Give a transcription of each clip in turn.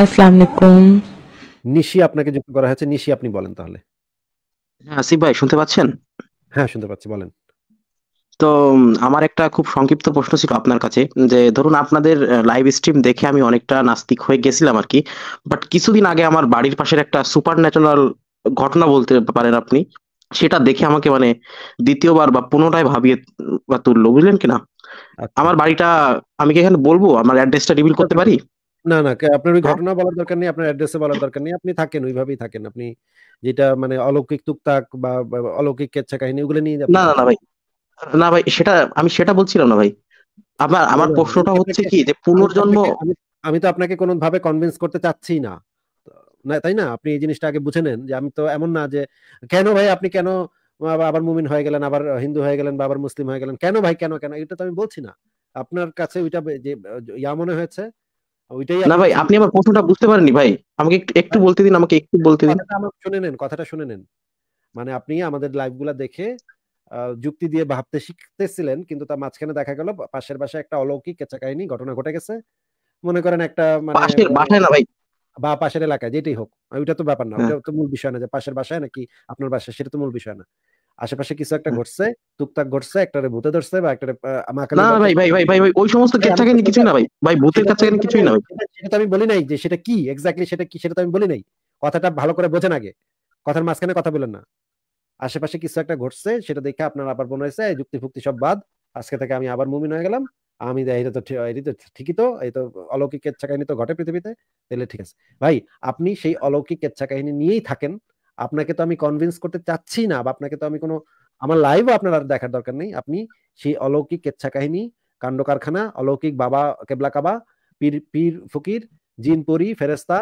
আসসালামু আলাইকুম নিশি আপনাকে যুক্ত করা হয়েছে নিশি আপনি বলেন তাহলে হ্যাঁ আসিফ ভাই শুনতে পাচ্ছেন হ্যাঁ শুনতে পাচ্ছি বলেন তো আমার একটা খুব সংক্ষিপ্ত প্রশ্ন ছিল আপনার কাছে যে ধরুন আপনাদের লাইভ স্ট্রিম দেখে আমি অনেকটা নাস্তিক হয়ে গেছিলাম আর কি বাট কিছুদিন আগে আমার বাড়ির পাশের একটা সুপার ন্যাচারাল ঘটনা বলতে পারেন আপনি সেটা দেখে আমাকে মানে দ্বিতীয়বার বা পুনরায় ভাবিয়ে বা তুললো বুঝলেন কিনা আচ্ছা। আমার বাড়িটা আমি কি এখানে বলবো আমার অ্যাড্রেসটা রিভিল করতে পারি না, না আপনার ওই হ্যাঁ। ঘটনা বলার দরকার নেই, আপনার বলার দরকার নেই। আপনি থাকেন, ওইভাবেই থাকেন। আপনি যেটা মানে অলৌকিক বা অলৌকিক কেচ্ছা কাহিনী ওগুলো না, না, ভাই। না ভাই সেটা আমি সেটা বলছিলাম না ভাই। আমার আমার প্রশ্নটা হচ্ছে কি যে তো পুনর্জন্ম আপনাকে আমি তো আপনাকে কনভিন্স করতে চাচ্ছি না। না, তাই না? আপনি এই জিনিসটা আগে বুঝে নেন যে আমি তো এমন না যে কেন ভাই আপনি কেন আবার মুমিন হয়ে গেলেন, আবার হিন্দু হয়ে গেলেন বা আবার মুসলিম হয়ে গেলেন। কেন ভাই কেন, কেন? এটা তো আমি বলছি না। আপনার কাছে ওইটা যে ইয়া মনে হয়েছে ওইটাই না ভাই আপনি আমার প্রশ্নটা বুঝতে পারেননি ভাই আমাকে একটু বলতে দিন আমাকে একটু বলতে দিন শুনে নেন কথাটা শুনে নেন মানে আপনি আমাদের লাইভগুলো দেখে যুক্তি দিয়ে ভাবতে শিখতেছিলেন কিন্তু তার মাঝখানে দেখা গেল পাশের বাসায় একটা অলৌকিক কেঁচা কাহিনী ঘটনা ঘটে গেছে মনে করেন একটা মানে পাশের বাসায় না ভাই বা পাশের এলাকায় যেটাই হোক ওইটা তো ব্যাপার না হ্যাঁ। তো মূল বিষয় না যে পাশের বাসায় নাকি আপনার বাসায় সেটা তো মূল বিষয় না আশেপাশে কিছু একটা ঘটছে টুকটাক ঘটছে একটারে ভূতে ধরছে বা একটারে না ভাই ভাই ভাই ভাই ওই সমস্ত কাছাকাছি কিছুই না ভাই ভাই ভূতের কাছাকাছি কিছুই না ভাই সেটা তো আমি বলি নাই যে সেটা কি এক্স্যাক্টলি সেটা কি সেটা তো আমি বলি নাই কথাটা ভালো করে বোঝেন আগে কথার মাঝখানে কথা বলেন না আশেপাশে কিছু একটা ঘটছে সেটা দেখে আপনার আবার মনে হয়েছে যুক্তি ফুক্তি সব বাদ আজকে থেকে আমি আবার মুমিন হয়ে গেলাম আমি এটা তো এটা তো ঠিকই তো এই তো অলৌকিক কেচ্ছা কাহিনী তো ঘটে পৃথিবীতে তাহলে ঠিক আছে ভাই আপনি সেই অলৌকিক কেচ্ছা কাহিনী নিয়েই থাকেন আপনাকে তো আমি কনভিন্স করতে চাচ্ছি না বা আপনাকে তো আমি কোনো আমার লাইভ আপনার আর দেখার দরকার নেই আপনি সেই অলৌকিক কেচ্ছা কাহিনী কাণ্ড কারখানা অলৌকিক বাবা কেবলা কাবা পীর পীর ফকির জিনপুরি ফেরেস্তা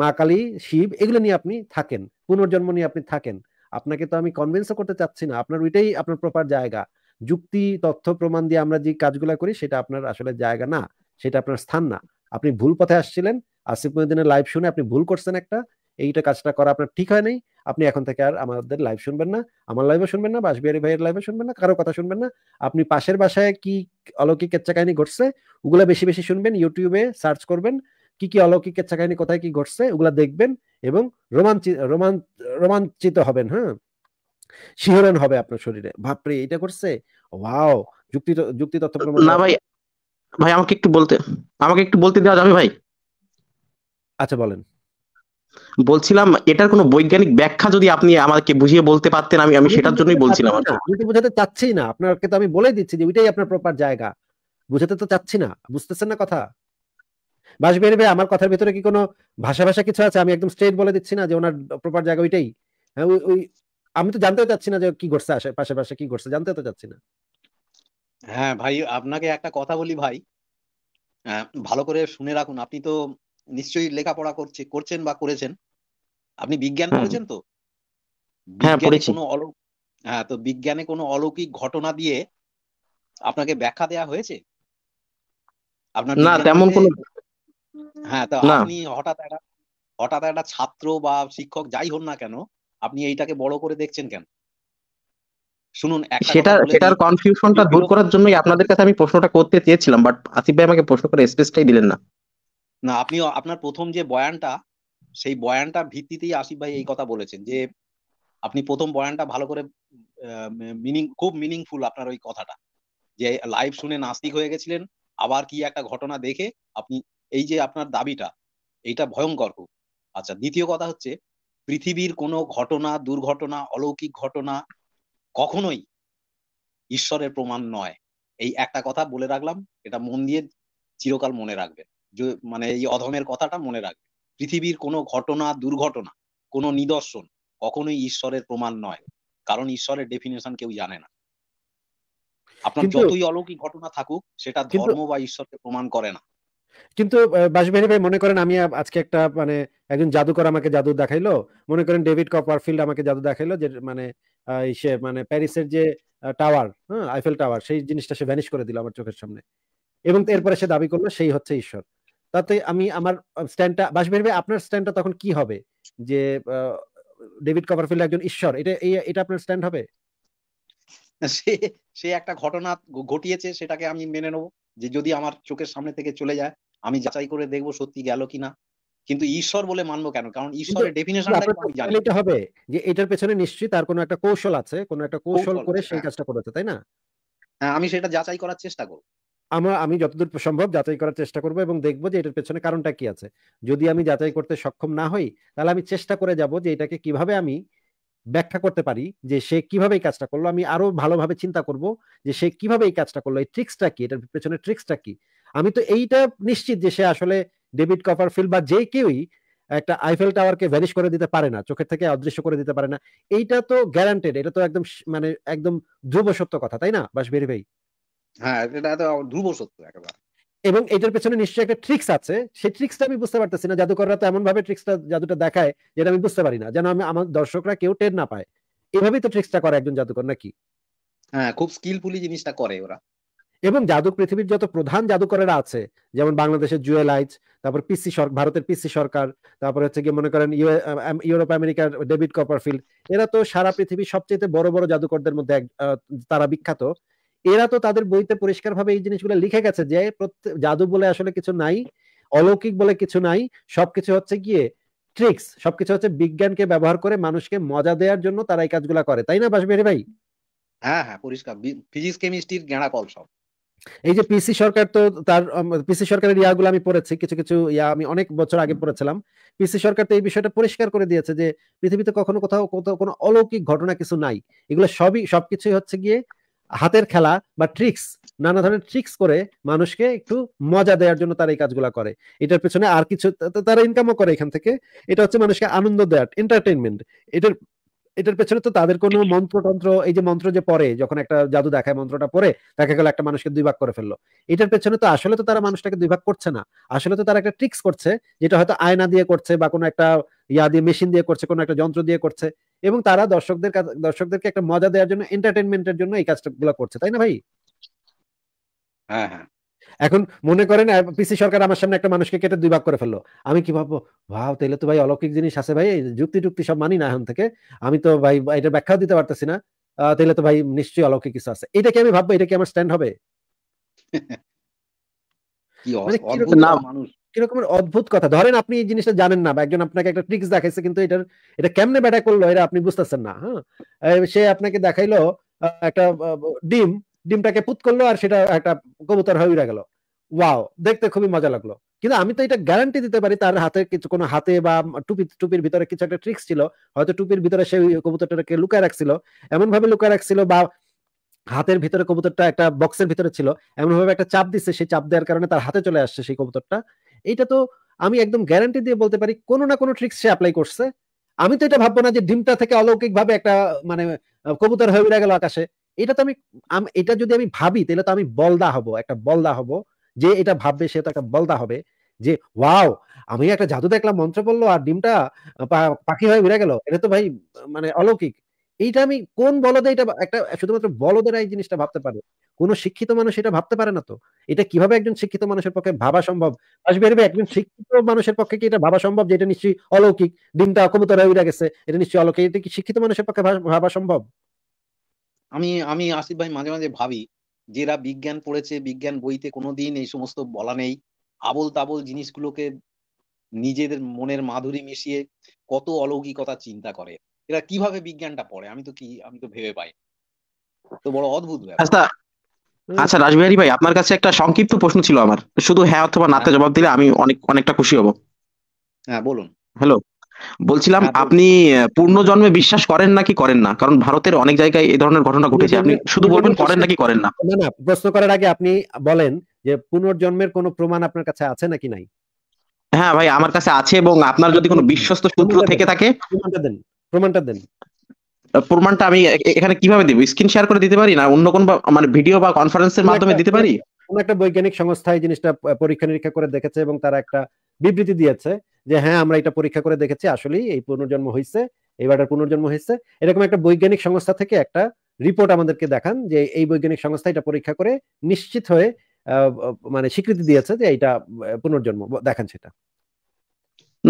মা কালী শিব এগুলো নিয়ে আপনি থাকেন পুনর্জন্ম নিয়ে আপনি থাকেন আপনাকে তো আমি কনভিন্সও করতে চাচ্ছি না আপনার ওইটাই আপনার প্রপার জায়গা যুক্তি তথ্য প্রমাণ দিয়ে আমরা যে কাজগুলো করি সেটা আপনার আসলে জায়গা না সেটা আপনার স্থান না আপনি ভুল পথে আসছিলেন আসিফ মহিউদ্দিনের লাইভ শুনে আপনি ভুল করছেন একটা এইটা কাজটা করা আপনার ঠিক হয় নাই আপনি এখন থেকে আর আমাদের লাইভ শুনবেন না আমার লাইভে শুনবেন না বাসবিহারি ভাইয়ের লাইভে শুনবেন না কারো কথা শুনবেন না আপনি পাশের বাসায় কি অলৌকিক কেচ্ছা কাহিনী ঘটছে ওগুলা বেশি বেশি শুনবেন ইউটিউবে সার্চ করবেন কি কি অলৌকিক কেচ্ছা কাহিনী কোথায় কি ঘটছে ওগুলা দেখবেন এবং রোমাঞ্চিত রোমাঞ্চিত হবেন হ্যাঁ শিহরণ হবে আপনার শরীরে বাপরে এটা করছে ওয়াও যুক্তি যুক্তি তথ্য প্রমাণ না ভাই ভাই আমাকে একটু বলতে আমাকে একটু বলতে দেওয়া যাবে ভাই আচ্ছা বলেন বলছিলাম এটার কোনো বৈজ্ঞানিক ব্যাখ্যা যদি আপনি আমাকে বুঝিয়ে বলতে পারতেন আমি আমি সেটার জন্যই বলছিলাম আমি তো বোঝাতে চাচ্ছি না আপনাকে তো আমি বলে দিচ্ছি যে ওইটাই আপনার প্রপার জায়গা বুঝাতে তো চাচ্ছি না বুঝতেছেন না কথা বাস বেরবে আমার কথার ভিতরে কি কোনো ভাষা ভাষা কিছু আছে আমি একদম স্ট্রেট বলে দিচ্ছি না যে ওনার প্রপার জায়গা ওইটাই হ্যাঁ ওই আমি তো জানতেও চাচ্ছি না যে কি ঘটছে আশেপাশে পাশে কি ঘটছে জানতে তো চাচ্ছি না হ্যাঁ ভাই আপনাকে একটা কথা বলি ভাই ভালো করে শুনে রাখুন আপনি তো নিশ্চয়ই লেখাপড়া করছে করছেন বা করেছেন আপনি বিজ্ঞান পড়েছেন তো হ্যাঁ, বিজ্ঞানে কোনো হ্যাঁ তো বিজ্ঞানে কোনো অলৌকিক ঘটনা দিয়ে আপনাকে ব্যাখ্যা দেয়া হয়েছে আপনার না তেমন কোনো হ্যাঁ তো আপনি হঠাৎ একটা হঠাৎ একটা ছাত্র বা শিক্ষক যাই হন না কেন আপনি এইটাকে বড় করে দেখছেন কেন শুনুন সেটা সেটার কনফিউশনটা দূর করার জন্যই আপনাদের কাছে আমি প্রশ্নটা করতে চেয়েছিলাম বাট আসিফ ভাই আমাকে প্রশ্ন করে স্পেসটাই দিলেন না না আপনি আপনার প্রথম যে বয়ানটা সেই বয়ানটার ভিত্তিতেই আসিফ ভাই এই কথা বলেছেন যে আপনি প্রথম বয়ানটা ভালো করে মিনিং খুব মিনিংফুল আপনার ওই কথাটা যে লাইভ শুনে নাস্তিক হয়ে গেছিলেন আবার কি একটা ঘটনা দেখে আপনি এই যে আপনার দাবিটা এইটা ভয়ঙ্কর খুব আচ্ছা দ্বিতীয় কথা হচ্ছে পৃথিবীর কোনো ঘটনা দুর্ঘটনা অলৌকিক ঘটনা কখনোই ঈশ্বরের প্রমাণ নয় এই একটা কথা বলে রাখলাম এটা মন দিয়ে চিরকাল মনে রাখবেন মানে এই অধমের কথাটা মনে রাখবে পৃথিবীর কোনো ঘটনা দুর্ঘটনা কোনো নিদর্শন কখনোই ঈশ্বরের প্রমাণ নয় কারণ ঈশ্বরের ডেফিনেশন কেউ জানে না আপনার যতই অলৌকিক ঘটনা থাকুক সেটা ধর্ম বা ঈশ্বরকে প্রমাণ করে না কিন্তু বাসবিহারী ভাই মনে করেন আমি আজকে একটা মানে একজন জাদুকর আমাকে জাদু দেখাইলো মনে করেন ডেভিড কপারফিল্ড আমাকে জাদু দেখাইলো যে মানে সে মানে প্যারিসের যে টাওয়ার হ্যাঁ আইফেল টাওয়ার সেই জিনিসটা সে ভ্যানিশ করে দিল আমার চোখের সামনে এবং এরপরে সে দাবি করলো সেই হচ্ছে ঈশ্বর তাতে আমি আমার স্ট্যান্ডটা বাস ভেবে আপনার স্ট্যান্ডটা তখন কি হবে যে ডেভিড কভারফিল্ড একজন ঈশ্বর এটা এটা আপনার স্ট্যান্ড হবে সে সে একটা ঘটনা ঘটিয়েছে সেটাকে আমি মেনে নেব যে যদি আমার চোখের সামনে থেকে চলে যায় আমি যাচাই করে দেখবো সত্যি গেল কিনা কিন্তু ঈশ্বর বলে মানবো কেন কারণ ঈশ্বরের ডেফিনেশনটা হবে যে এটার পেছনে নিশ্চয়ই তার কোনো একটা কৌশল আছে কোনো একটা কৌশল করে সেই হ্যাঁ। কাজটা করেছে তাই না হ্যাঁ, আমি সেটা যাচাই করার চেষ্টা করব আমরা আমি যতদূর সম্ভব যাচাই করার চেষ্টা করব এবং দেখব যে এটার পেছনে কারণটা কি আছে যদি আমি যাচাই করতে সক্ষম না হই তাহলে আমি চেষ্টা করে যাব যে এটাকে কিভাবে আমি ব্যাখ্যা করতে পারি যে সে কিভাবে এই কাজটা করলো আমি আরো ভালোভাবে চিন্তা করব যে সে কিভাবে এই কাজটা করলো এই ট্রিক্সটা কি এটার পেছনে ট্রিক্সটা কি আমি তো এইটা নিশ্চিত যে সে আসলে ডেভিড ফিল বা যে কেউই একটা আইফেল টাওয়ারকে ভ্যানিশ করে দিতে পারে না চোখের থেকে অদৃশ্য করে দিতে পারে না এইটা তো গ্যারান্টেড এটা তো একদম মানে একদম ধ্রুব সত্য কথা তাই না বাস বেরি ভাই হ্যাঁ, এবং এটার পেছনে একটা ট্রিক্স আছে সেই ট্রিক্সটা আমি বুঝতে পারতেছি না জাদুকররা তো এমন ভাবে ট্রিক্সটা জাদুটা দেখায় যেটা আমি বুঝতে পারি না যেন আমি আমার দর্শকরা কেউ টের না পায় এভাবেই তো ট্রিক্সটা করে একজন জাদুকর নাকি হ্যাঁ খুব স্কিলফুলি জিনিসটা করে ওরা এবং পৃথিবীর যত প্রধান জাদুকরেরা আছে যেমন বাংলাদেশের জুয়েল তারপর পিসি সরকার ভারতের পিসি সরকার তারপর হচ্ছে গিয়ে মনে করেন ইউরোপ আমেরিকার ডেভিড কপারফিল্ড এরা তো সারা পৃথিবীর সবচেয়ে বড় বড় জাদুকরদের মধ্যে তারা বিখ্যাত এরা তো তাদের বইতে ভাবে এই জিনিসগুলো লিখে গেছে যে জাদু বলে আসলে কিছু নাই অলৌকিক বলে কিছু নাই সবকিছু হচ্ছে গিয়ে ট্রিক্স সবকিছু হচ্ছে বিজ্ঞানকে ব্যবহার করে মানুষকে মজা দেওয়ার জন্য তারা এই কাজগুলো করে তাই না বাসবিহারি ভাই হ্যাঁ হ্যাঁ পরিষ্কার ফিজিক্স কেমিস্ট্রির কল সব এই যে পিসি সরকার তো তার পিসি সরকারের ইয়াগুলো আমি পড়েছি কিছু কিছু ইয়া আমি অনেক বছর আগে পড়েছিলাম পিসি সরকার তো এই বিষয়টা পরিষ্কার করে দিয়েছে যে পৃথিবীতে কখনো কোথাও কোথাও কোনো অলৌকিক ঘটনা কিছু নাই এগুলো সবই সবকিছুই হচ্ছে গিয়ে হাতের খেলা বা ট্রিক্স নানা ধরনের ট্রিক্স করে মানুষকে একটু মজা দেওয়ার জন্য তারা এই কাজগুলো করে এটার পেছনে আর কিছু তারা ইনকামও করে এখান থেকে এটা হচ্ছে মানুষকে আনন্দ দেওয়ার এন্টারটেনমেন্ট এটার এটার পেছনে তো তাদের কোনো মন্ত্রতন্ত্র এই যে মন্ত্র যে পরে যখন একটা জাদু দেখায় মন্ত্রটা পরে দেখা গেল একটা মানুষকে দুই ভাগ করে ফেললো এটার পেছনে তো আসলে তো তারা মানুষটাকে দুই ভাগ করছে না আসলে তো তারা একটা ট্রিক্স করছে যেটা হয়তো আয়না দিয়ে করছে বা কোনো একটা ইয়া দিয়ে মেশিন দিয়ে করছে কোনো একটা যন্ত্র দিয়ে করছে এবং তারা দর্শকদের দর্শকদেরকে একটা মজা দেওয়ার জন্য এন্টারটেনমেন্টের জন্য এই কাজগুলো করছে তাই না ভাই হ্যাঁ, হ্যাঁ। এখন মনে করেন পিসি সরকার আমার সামনে একটা মানুষকে কেটে দুই ভাগ করে ফেললো আমি কি ভাববো ভাও তাহলে তো ভাই অলৌকিক জিনিস আছে ভাই যুক্তি টুক্তি সব মানি না এখন থেকে আমি তো ভাই এটা ব্যাখ্যাও দিতে পারতেছি না তাহলে তো ভাই নিশ্চয়ই অলৌকিক কিছু আছে এটা কি আমি ভাববো এটা কি আমার স্ট্যান্ড হবে কি মানে মানুষ কিরকমের অদ্ভুত কথা ধরেন আপনি এই জিনিসটা জানেন না বা একজন আপনাকে একটা ট্রিক্স দেখাইছে কিন্তু এটার এটা কেমনে ব্যাটা করলো এটা আপনি বুঝতেছেন না হ্যাঁ সে আপনাকে দেখাইলো একটা ডিম ডিমটাকে পুত করলো আর সেটা একটা কবুতর হয়ে উড়ে গেল ওয়াও দেখতে খুবই মজা লাগলো কিন্তু আমি তো এটা গ্যারান্টি দিতে পারি তার হাতে কিছু কোনো হাতে বা টুপি টুপির ভিতরে কিছু একটা ট্রিক্স ছিল হয়তো টুপির ভিতরে সেই কবুতরটাকে লুকায় রাখছিল এমন ভাবে লুকায় রাখছিল বা হাতের ভিতরে কবুতরটা একটা বক্সের ভিতরে ছিল এমনভাবে একটা চাপ দিচ্ছে সেই চাপ দেওয়ার কারণে তার হাতে চলে আসছে সেই কবুতরটা এটা তো আমি একদম গ্যারান্টি দিয়ে বলতে পারি কোনো না কোনো ট্রিক্স সে অ্যাপ্লাই করছে আমি তো এটা ভাববো না যে ডিমটা থেকে অলৌকিক ভাবে একটা মানে কবুতর হয়ে উড়ে গেল আকাশে এটা তো আমি এটা যদি আমি ভাবি তাহলে তো আমি বলদা হব একটা বলদা হব যে এটা ভাববে সে তো একটা বলদা হবে যে ওয়াও আমি একটা জাদু দেখলাম মন্ত্র পড়লো আর ডিমটা পাখি হয়ে উড়ে গেল এটা তো ভাই মানে অলৌকিক এইটা আমি কোন বলদে এটা একটা শুধুমাত্র বলদের এই জিনিসটা ভাবতে পারে কোন শিক্ষিত মানুষ এটা ভাবতে পারে না তো এটা কিভাবে একজন শিক্ষিত মানুষের পক্ষে ভাবা সম্ভব আসবে একজন শিক্ষিত মানুষের পক্ষে কি এটা ভাবা সম্ভব যে এটা নিশ্চয়ই অলৌকিক ডিমটা অকমতরা উড়ে গেছে এটা নিশ্চয়ই অলৌকিক এটা কি শিক্ষিত মানুষের পক্ষে ভাবা সম্ভব আমি আমি আসিফ ভাই মাঝে মাঝে ভাবি যেরা বিজ্ঞান পড়েছে বিজ্ঞান বইতে কোনোদিন এই সমস্ত বলা নেই আবল তাবল জিনিসগুলোকে নিজেদের মনের মাধুরী মিশিয়ে কত অলৌকিকতা চিন্তা করে এরা কিভাবে বিজ্ঞানটা পড়ে আমি তো কি আমি তো ভেবে পাই তো বড় অদ্ভুত ব্যাপার আচ্ছা, আচ্ছা রাজবিহারী ভাই আপনার কাছে একটা সংক্ষিপ্ত প্রশ্ন ছিল আমার শুধু হ্যাঁ অথবা নাতে হ্যাঁ। জবাব দিলে আমি অনেক অনেকটা খুশি হব হ্যাঁ বলুন হ্যালো বলছিলাম হ্যাঁ, আপনি পূর্ণ জন্মে বিশ্বাস করেন নাকি করেন না কারণ ভারতের অনেক জায়গায় এই ধরনের ঘটনা ঘটেছে আপনি শুধু বলবেন করেন নাকি করেন না না না প্রশ্ন করার আগে আপনি বলেন যে পুনর্জন্মের কোনো প্রমাণ আপনার কাছে আছে নাকি নাই হ্যাঁ ভাই আমার কাছে আছে এবং আপনার যদি কোনো বিশ্বস্ত সূত্র থেকে থাকে প্রমাণটা দেন প্রমাণটা আমি এখানে কিভাবে দিব স্ক্রিন শেয়ার করে দিতে পারি না অন্য কোন মানে ভিডিও বা কনফারেন্সের মাধ্যমে দিতে পারি কোন একটা বৈজ্ঞানিক সংস্থা এই জিনিসটা পরীক্ষা নিরীক্ষা করে দেখেছে এবং তারা একটা বিবৃতি দিয়েছে যে হ্যাঁ আমরা এটা পরীক্ষা করে দেখেছি আসলে এই পুনর্জন্ম হয়েছে এবারটার পুনর্জন্ম হয়েছে এরকম একটা বৈজ্ঞানিক সংস্থা থেকে একটা রিপোর্ট আমাদেরকে দেখান যে এই বৈজ্ঞানিক সংস্থা এটা পরীক্ষা করে নিশ্চিত হয়ে মানে স্বীকৃতি দিয়েছে যে এটা পুনর্জন্ম দেখান সেটা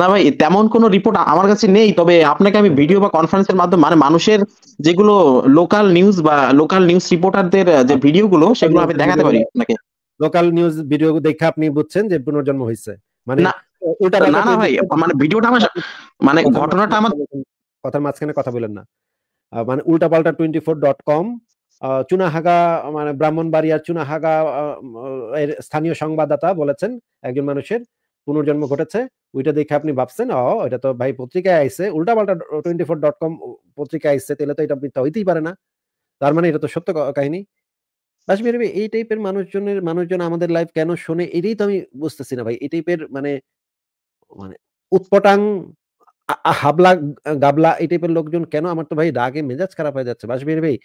না ভাই তেমন কোনো রিপোর্ট আমার কাছে নেই তবে আপনাকে আমি ভিডিও বা কনফারেন্সের মাধ্যমে মানে মানুষের যেগুলো লোকাল নিউজ বা লোকাল নিউজ রিপোর্টারদের যে ভিডিওগুলো সেগুলো আমি দেখাতে পারি আপনাকে লোকাল নিউজ ভিডিও দেখে আপনি বুঝছেন যে পুনর্জন্ম হয়েছে মানে ওটা না না ভাই মানে ভিডিওটা আমার মানে ঘটনাটা আমার কথার মাঝখানে কথা বলেন না মানে উল্টাপাল্টা টোয়েন্টি ফোর ডট কম চুনাহাগা মানে ব্রাহ্মণবাড়িয়ার চুনাহাগা এর স্থানীয় সংবাদদাতা বলেছেন একজন মানুষের পুনর্জন্ম ঘটেছে ওইটা দেখে আপনি ভাবছেন ও এটা তো ভাই পত্রিকায় আইসে পাল্টা টোয়েন্টি ফোর ডট কম পত্রিকায় আইসে তাহলে তো এটা মিথ্যা হইতেই পারে না তার মানে এটা তো সত্য কাহিনী বাসবিহারী এই টাইপের মানুষজনের মানুষজন আমাদের লাইফ কেন শোনে এটাই তো আমি বুঝতেছি না ভাই এই টাইপের মানে মানে উৎপটাং হাবলা গাবলা এই টাইপের লোকজন কেন আমার তো ভাই রাগে মেজাজ খারাপ হয়ে যাচ্ছে বাসবির ভাই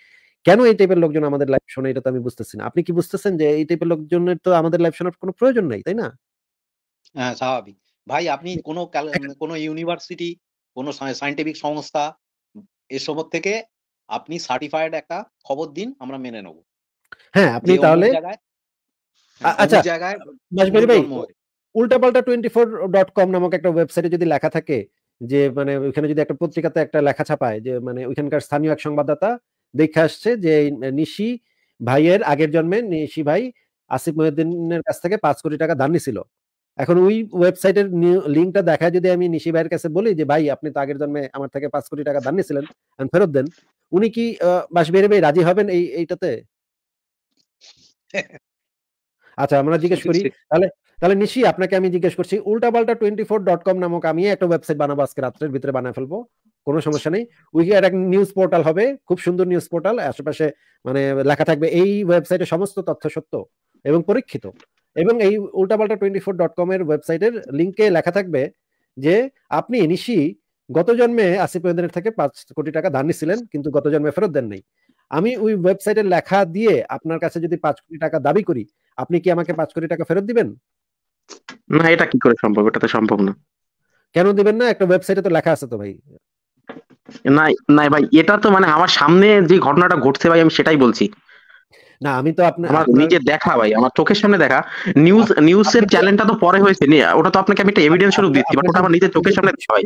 কেন এই টাইপের লোকজন আমাদের লাইফ শোনে এটা তো আমি বুঝতেছি না আপনি কি বুঝতেছেন যে এই টাইপের লোকজনের তো আমাদের লাইফ শোনার কোনো প্রয়োজন নাই তাই না হ্যাঁ স্বাভাবিক। ভাই আপনি কোনো কোনো ইউনিভার্সিটি, কোনো সাইন্টিফিক সংস্থা এসব থেকে আপনি সার্টিফাইড একটা খবর দিন আমরা মেনে নেব। হ্যাঁ, আপনি তাহলে হ্যাঁ, আচ্ছা অমুক জায়গায় বাঁশবাড়ি ভূত ভাই জন্ম হয়। উল্টাপাল্টা24.com নামক একটা ওয়েবসাইটে যদি লেখা থাকে যে মানে ওইখানে যদি একটা পত্রিকাতে একটা লেখা ছাপায় যে মানে ওইখানকার স্থানীয় এক সংবাদদাতা দেখে আসছে যে নিশি ভাইয়ের আগের জন্মে নিশি ভাই আসিফ মহিউদ্দিনের কাছ থেকে ৫ কোটি টাকা ধার নিছিল। এখন ওই ওয়েবসাইটের লিঙ্কটা দেখায় যদি আমি নিশি ভাইয়ের কাছে বলি যে ভাই আপনি তো আগের জন্মে আমার থেকে পাঁচ কোটি টাকা দান নিয়েছিলেন ফেরত দেন উনি কি বাসবিহারী ভাই রাজি হবেন এই এইটাতে আচ্ছা আমরা জিজ্ঞেস করি তাহলে তাহলে নিশি আপনাকে আমি জিজ্ঞেস করছি পাল্টা টোয়েন্টি ফোর ডট কম নামক আমি একটা ওয়েবসাইট বানাবো আজকে রাত্রের ভিতরে বানায় ফেলবো কোনো সমস্যা নেই কি একটা নিউজ পোর্টাল হবে খুব সুন্দর নিউজ পোর্টাল আশেপাশে মানে লেখা থাকবে এই ওয়েবসাইটে সমস্ত তথ্য সত্য এবং পরীক্ষিত এবং এই উল্টাপাল্টা টোয়েন্টি ফোর ডট কম এর ওয়েবসাইটের লিঙ্কে লেখা থাকবে যে আপনি নিশি গত জন্মে আসিফ মহিন্দ্রের থেকে পাঁচ কোটি টাকা ধার নিছিলেন কিন্তু গত জন্মে ফেরত দেন নাই আমি ওই ওয়েবসাইটে লেখা দিয়ে আপনার কাছে যদি পাঁচ কোটি টাকা দাবি করি আপনি কি আমাকে পাঁচ কোটি টাকা ফেরত দিবেন না এটা কি করে সম্ভব এটা তো সম্ভব না কেন দিবেন না একটা ওয়েবসাইটে তো লেখা আছে তো ভাই না না ভাই এটা তো মানে আমার সামনে যে ঘটনাটা ঘটছে ভাই আমি সেটাই বলছি না আমি তো আপনার নিজে দেখা ভাই আমার চোখের সামনে দেখা নিউজ নিউজের চ্যানেলটা তো পরে হয়েছে ওটা তো আপনাকে আমি একটা এভিডেন্স স্বরূপ দিচ্ছি বাট ওটা আমার নিজের চোখের সামনে দেখা ভাই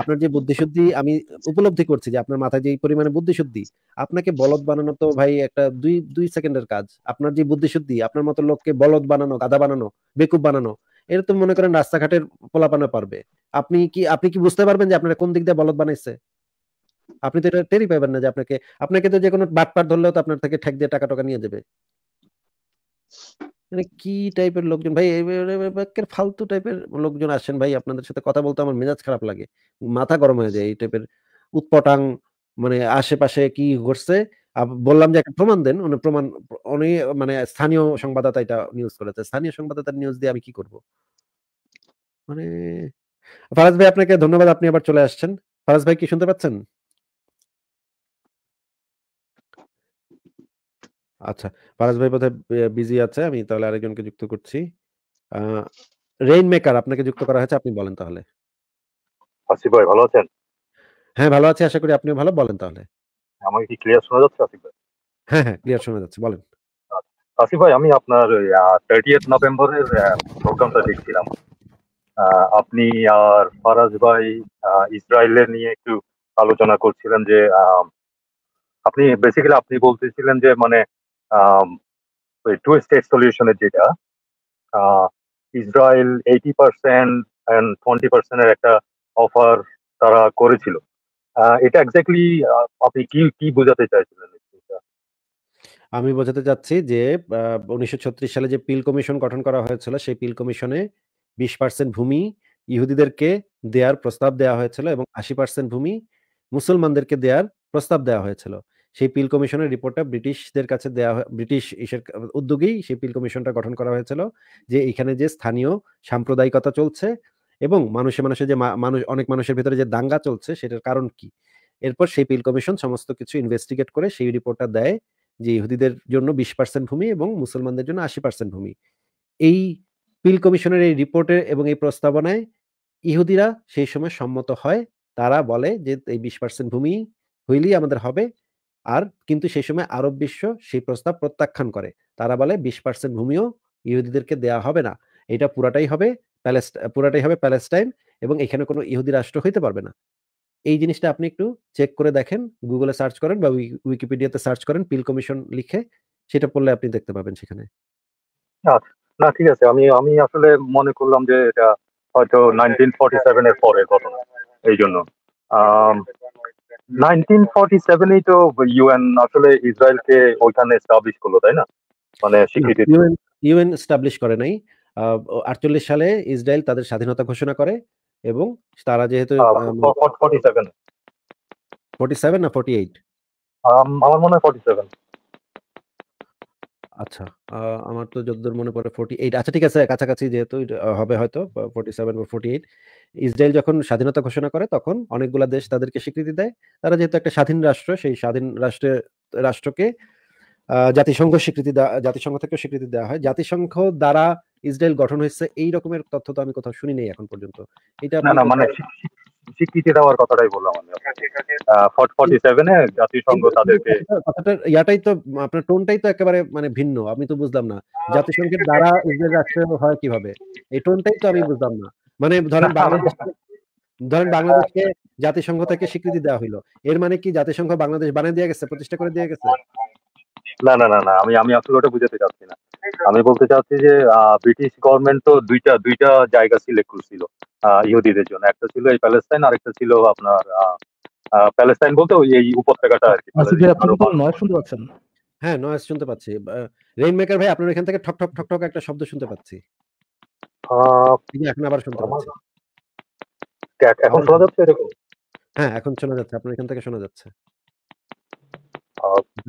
আপনার যে বুদ্ধিশুদ্ধি আমি উপলব্ধি করছি যে আপনার মাথায় যে পরিমাণে বুদ্ধিশুদ্ধি আপনাকে বলদ বানানো তো ভাই একটা দুই দুই সেকেন্ডের কাজ আপনার যে বুদ্ধিশুদ্ধি আপনার মতো লোককে বলদ বানানো গাধা বানানো বেকুব বানানো এটা তো মনে করেন রাস্তাঘাটের পোলাপানো পারবে আপনি কি আপনি কি বুঝতে পারবেন যে আপনারা কোন দিক দিয়ে বলদ বানাইছে আপনি তো এটা টেরি পাবেন না যে আপনাকে আপনাকে তো যে কোনো বাট বাটপার ধরলেও তো আপনার থেকে ঠেক দিয়ে টাকা টাকা নিয়ে যাবে মানে কি টাইপের লোকজন ভাই ফালতু টাইপের লোকজন আসেন ভাই আপনাদের সাথে কথা বলতে আমার মেজাজ খারাপ লাগে মাথা গরম হয়ে যায় এই টাইপের উৎপটাং মানে আশেপাশে কি ঘটছে বললাম যে একটা প্রমাণ দেন উনি প্রমাণ উনি মানে স্থানীয় সংবাদদাতা এটা নিউজ করেছে স্থানীয় সংবাদদাতার নিউজ দিয়ে আমি কি করব মানে ফারাজ ভাই আপনাকে ধন্যবাদ আপনি আবার চলে আসছেন ফারাজ ভাই কি শুনতে পাচ্ছেন আচ্ছা ফারাজ ভাই বোধহয় বিজি আছে আমি তাহলে আরেকজনকে যুক্ত করছি রেইন মেকার আপনাকে যুক্ত করা হয়েছে আপনি বলেন তাহলে আসিফ ভাই ভালো আছেন হ্যাঁ ভালো আছি আশা করি আপনি ভালো বলেন তাহলে আমাকে কি ক্লিয়ার শোনা যাচ্ছে আসিফ ভাই হ্যাঁ হ্যাঁ ক্লিয়ার শোনা যাচ্ছে বলেন আসিফ আচ্ছা, ভাই আমি আপনার থার্টি নভেম্বরের প্রোগ্রামটা দেখছিলাম আপনি আর ফারাজ ভাই ইসরায়েলের নিয়ে একটু আলোচনা করছিলেন যে আপনি বেসিক্যালি আপনি বলতেছিলেন যে মানে ওই টু স্টেট সলিউশনের যেটা Israel eighty percent and twenty পার্সেন্টের একটা অফার তারা করেছিল এটা এক্স্যাক্টলি আপনি কি কি বোঝাতে চাইছিলেন আমি বোঝাতে চাচ্ছি যে উনিশশো সালে যে পিল কমিশন গঠন করা হয়েছিল সেই পিল কমিশনে বিশ পার্সেন্ট ভূমি ইহুদিদেরকে দেওয়ার প্রস্তাব দেওয়া হয়েছিল এবং আশি পার্সেন্ট ভূমি মুসলমানদেরকে দেওয়ার প্রস্তাব দেওয়া হয়েছিল সেই পিল কমিশনের রিপোর্টটা ব্রিটিশদের কাছে দেওয়া ব্রিটিশ ইসের উদ্যোগেই সেই পিল কমিশনটা গঠন করা হয়েছিল যে এখানে যে স্থানীয় সাম্প্রদায়িকতা চলছে এবং মানুষে মানুষে যে মানুষ অনেক মানুষের ভিতরে যে দাঙ্গা চলছে সেটার কারণ কি এরপর সেই পিল কমিশন সমস্ত কিছু ইনভেস্টিগেট করে সেই রিপোর্টটা দেয় যে ইহুদিদের জন্য বিশ পার্সেন্ট ভূমি এবং মুসলমানদের জন্য আশি পার্সেন্ট ভূমি এই পিল কমিশনের এই রিপোর্টে এবং এই প্রস্তাবনায় ইহুদিরা সেই সময় সম্মত হয় তারা বলে যে এই বিশ পার্সেন্ট ভূমি হইলেই আমাদের হবে আর কিন্তু সেই সময় আরব বিশ্ব সেই প্রস্তাব প্রত্যাখ্যান করে তারা বলে বিশ পার্সেন্ট ভূমিও ইহুদিদেরকে দেয়া হবে না এটা পুরাটাই হবে পুরাটাই হবে প্যালেস্টাইন এবং এখানে কোনো ইহুদি রাষ্ট্র হইতে পারবে না এই জিনিসটা আপনি একটু চেক করে দেখেন গুগলে সার্চ করেন বা উইকিপিডিয়াতে সার্চ করেন পিল কমিশন লিখে সেটা পড়লে আপনি দেখতে পাবেন সেখানে না ঠিক আছে আমি আমি আসলে মনে করলাম যে এটা হয়তো নাইনটিন ফর্টি সেভেন এর পরের ঘটনা এই জন্য নাইনটিন তো ইউএন আসলে ইসরায়েলকে ওইখানে এস্টাবলিশ করলো তাই না মানে স্বীকৃতি ইউএন এস্টাবলিশ করে নাই আটচল্লিশ সালে ইসরায়েল তাদের স্বাধীনতা ঘোষণা করে এবং তারা যেহেতু ফর্টি সেভেন ফর্টি সেভেন না ফর্টি এইট আমার মনে হয় ফর্টি সেভেন আচ্ছা আ আমার তো যতদূর মনে পড়ে 48 আচ্ছা ঠিক আছে কাছাকাছি যেহেতু হবে হয়তো 47 বা 48 ইসরায়েল যখন স্বাধীনতা ঘোষণা করে তখন অনেকগুলা দেশ তাদেরকে স্বীকৃতি দেয় তারা যেহেতু একটা স্বাধীন রাষ্ট্র সেই স্বাধীন রাষ্ট্রে রাষ্ট্রকে আ জাতিসংঘ স্বীকৃতি জাতিসংঘ থেকে স্বীকৃতি দেওয়া হয় জাতিসংঘ দ্বারা ইসরায়েল গঠন হয়েছে এই রকমের তথ্য তো আমি কোথাও শুনি নাই এখন পর্যন্ত এটা স্বীকৃতি দেওয়ার কথাটাই বললাম আমি ফর্টি সেভেনে জাতিসংঘ তাদেরকে কথাটার ইয়াটাই তো আপনার টোনটাই তো একেবারে মানে ভিন্ন আমি তো বুঝলাম না জাতিসংঘের দ্বারা ইসরায়েল রাষ্ট্রের হয় কিভাবে এই টোনটাই তো আমি বুঝলাম না মানে ধরেন বাংলাদেশ ধরেন বাংলাদেশকে জাতিসংঘ থেকে স্বীকৃতি দেওয়া হইলো এর মানে কি জাতিসংঘ বাংলাদেশ বানিয়ে দিয়ে গেছে প্রতিষ্ঠা করে দিয়ে গেছে না না না না আমি আমি আসলে ওটা বুঝাতে চাচ্ছি না আমি বলতে চাচ্ছি যে ব্রিটিশ গভর্নমেন্ট তো দুইটা দুইটা জায়গা সিলেক্ট করছিল ইহুদিদের জন্য একটা ছিল এই প্যালেস্তাইন একটা ছিল আপনার প্যালেস্তাইন বলতে ওই এই উপত্যকাটা আর কি আচ্ছা, শুনতে পাচ্ছেন হ্যাঁ নয়েস শুনতে পাচ্ছি রেইন মেকার ভাই আপনার এখান থেকে ঠক ঠক ঠক ঠক একটা শব্দ শুনতে পাচ্ছি এখন আবার শুনতে পাচ্ছি এখন শোনা যাচ্ছে এরকম হ্যাঁ এখন শোনা যাচ্ছে আপনার এখান থেকে শোনা যাচ্ছে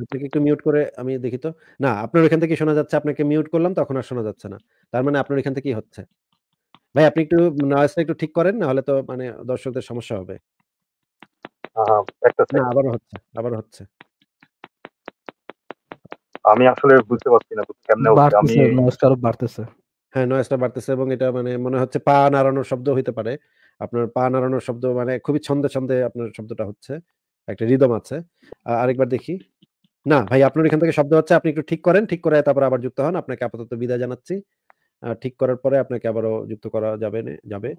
আপনাকে একটু মিউট করে আমি দেখি তো না আপনার এখান থেকে শোনা যাচ্ছে আপনাকে মিউট করলাম তখন আর শোনা যাচ্ছে না তার মানে আপনার এখান থেকেই হচ্ছে ভাই আপনি একটু নয়েজটা একটু ঠিক করেন না হলে তো মানে দর্শকদের সমস্যা হবে না আবার হচ্ছে আবার হচ্ছে আমি আসলে বুঝতে পারছি না কেমনে আমি আরো বাড়তেছে হ্যাঁ নয়েজটা বাড়তেছে এবং এটা মানে মনে হচ্ছে পা নাড়ানোর শব্দ হইতে পারে আপনার পা নাড়ানোর শব্দ মানে খুবই ছন্দে ছন্দে আপনার শব্দটা হচ্ছে একটা রিদম আছে আরেকবার দেখি না ভাই আপনার এখান থেকে শব্দ হচ্ছে আপনি একটু ঠিক করেন ঠিক করে তারপর আবার যুক্ত হন আপনাকে আপাতত বিদায় জানাচ্ছি ঠিক করার পরে আপনাকে আবারও যুক্ত করা যাবে যাবে